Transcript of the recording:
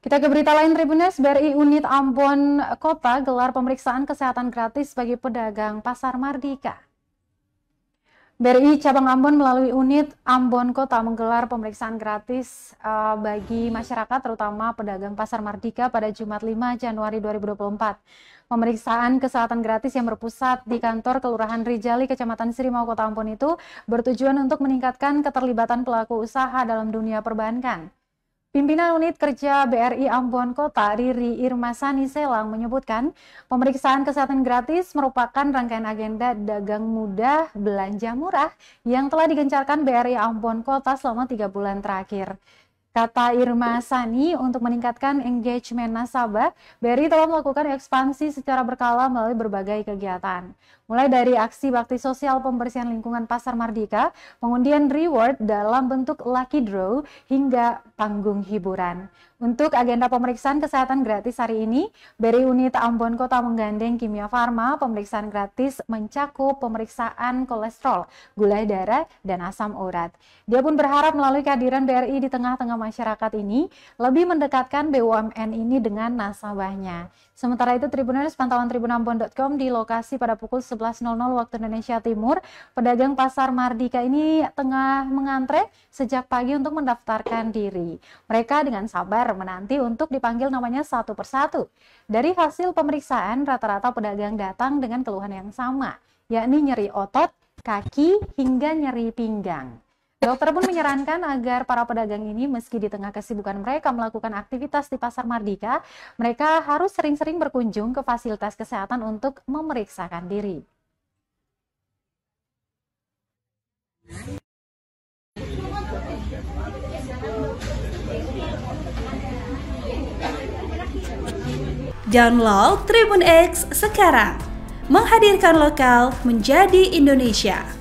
Kita ke berita lain, Tribunnews, BRI Unit Ambon Kota gelar pemeriksaan kesehatan gratis bagi pedagang Pasar Mardika. BRI Cabang Ambon melalui unit Ambon Kota menggelar pemeriksaan gratis uh, bagi masyarakat terutama pedagang Pasar Mardika pada Jumat 5 Januari 2024. Pemeriksaan kesehatan gratis yang berpusat di kantor Kelurahan Rijali, Kecamatan Sirimau, Kota Ambon itu bertujuan untuk meningkatkan keterlibatan pelaku usaha dalam dunia perbankan. Pimpinan Unit Kerja BRI Ambon Kota, Riri Irma Sani Selang, menyebutkan pemeriksaan kesehatan gratis merupakan rangkaian agenda dagang mudah, belanja murah yang telah digencarkan BRI Ambon Kota selama tiga bulan terakhir. Kata Irma Sani, untuk meningkatkan engagement nasabah, BRI telah melakukan ekspansi secara berkala melalui berbagai kegiatan. Mulai dari aksi bakti sosial pembersihan lingkungan Pasar Mardika, pengundian reward dalam bentuk lucky draw, hingga panggung hiburan. Untuk agenda pemeriksaan kesehatan gratis hari ini, BRI Unit Ambon Kota menggandeng Kimia Farma, pemeriksaan gratis mencakup pemeriksaan kolesterol, gula darah, dan asam urat. Dia pun berharap melalui kehadiran BRI di tengah-tengah masyarakat ini lebih mendekatkan BUMN ini dengan nasabahnya. Sementara itu Tribunnews pantauan tribunambon.com di lokasi pada pukul 11.00 waktu Indonesia Timur, pedagang pasar Mardika ini tengah mengantre sejak pagi untuk mendaftarkan diri. Mereka dengan sabar menanti untuk dipanggil namanya satu persatu. Dari hasil pemeriksaan, rata-rata pedagang datang dengan keluhan yang sama, yakni nyeri otot, kaki, hingga nyeri pinggang. Dokter pun menyarankan agar para pedagang ini meski di tengah kesibukan mereka melakukan aktivitas di Pasar Mardika, mereka harus sering-sering berkunjung ke fasilitas kesehatan untuk memeriksakan diri. Download Tribun X sekarang. Menghadirkan lokal menjadi Indonesia.